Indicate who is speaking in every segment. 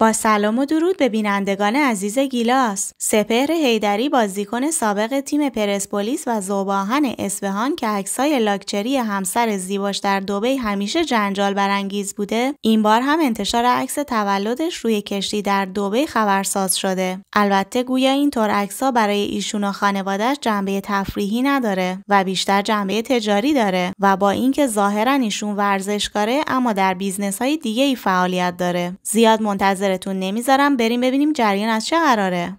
Speaker 1: با سلام و درود به بینندگان عزیز گیلاس سپهر هیدری بازیکن سابق تیم پرسپولیس و زوباهن اسفهان که عکسای لاکچری همسر زیباش در دوبی همیشه جنجال برانگیز بوده این بار هم انتشار عکس تولدش روی کشتی در دوبی خبرساز شده البته گویا طور عکسها برای ایشون و خانوادهش جنبه تفریحی نداره و بیشتر جنبه تجاری داره و با اینکه ظاهرا ایشون ورزشکاره اما در بیزنس های دیگه ای فعالیت داره زیاد منتظر منتظرتون نمیذارم بریم ببینیم جریان از چه قراره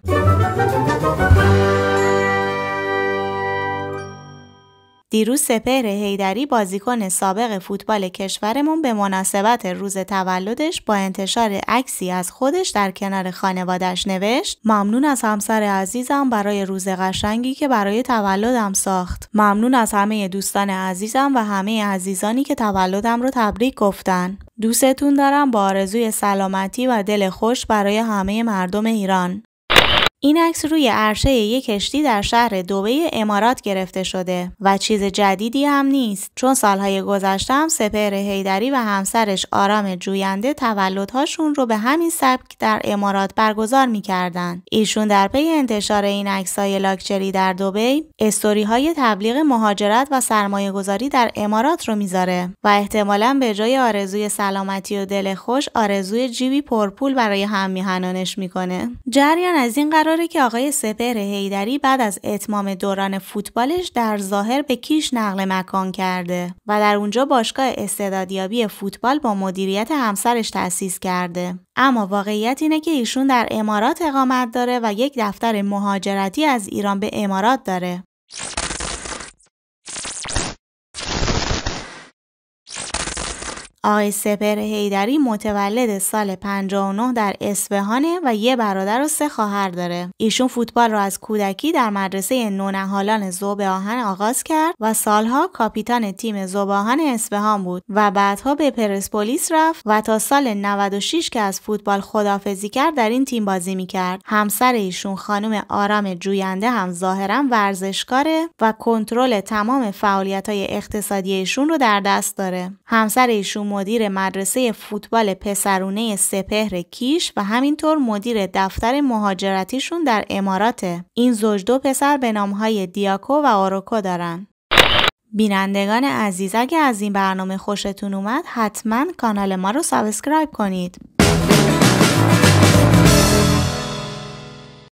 Speaker 1: دیروز سپهر هیدری بازیکن سابق فوتبال کشورمون به مناسبت روز تولدش با انتشار عکسی از خودش در کنار خانوادش نوشت ممنون از همسر عزیزم برای روز قشنگی که برای تولدم ساخت ممنون از همه دوستان عزیزم و همه عزیزانی که تولدم رو تبریک گفتن دوستتون دارم با آرزوی سلامتی و دل خوش برای همه مردم ایران این عکس روی عرشه یک کشتی در شهر دوبه امارات گرفته شده و چیز جدیدی هم نیست چون سالهای گذشته هم سپهر هیدری و همسرش آرام جوینده تولدهاشون رو به همین سبک در امارات برگزار میکردن ایشون در پی انتشار این های لاکچری در دوبه استوری های تبلیغ مهاجرت و سرمایه گذاری در امارات رو میذاره و احتمالا به جای آرزوی سلامتی و دل خوش آرزوی جیبی پرپول برای هم میکنه جریان از این قرار قراره که آقای سپهر هیدری بعد از اتمام دوران فوتبالش در ظاهر به کیش نقل مکان کرده و در اونجا باشگاه استعدادیابی فوتبال با مدیریت همسرش تأسیس کرده اما واقعیت اینه که ایشون در امارات اقامت داره و یک دفتر مهاجرتی از ایران به امارات داره آقای سپر هیدری متولد سال 59 در اصفهانه و یه برادر و سه خواهر داره. ایشون فوتبال را از کودکی در مدرسه نونهالان زوب آهن آغاز کرد و سالها کاپیتان تیم زوب آهن اصفهان بود و بعدها به پرسپولیس رفت و تا سال 96 که از فوتبال خدافزی کرد در این تیم بازی میکرد. همسر ایشون خانم آرام جوینده هم ظاهرا ورزشکاره و کنترل تمام فعالیت های اقتصادی ایشون رو در دست داره. همسر ایشون مدیر مدرسه فوتبال پسرونه سپهر کیش و همینطور مدیر دفتر مهاجرتیشون در اماراته. این زوج دو پسر به نامهای دیاکو و آروکو دارن. بینندگان عزیز اگه از این برنامه خوشتون اومد حتما کانال ما رو سابسکرایب کنید.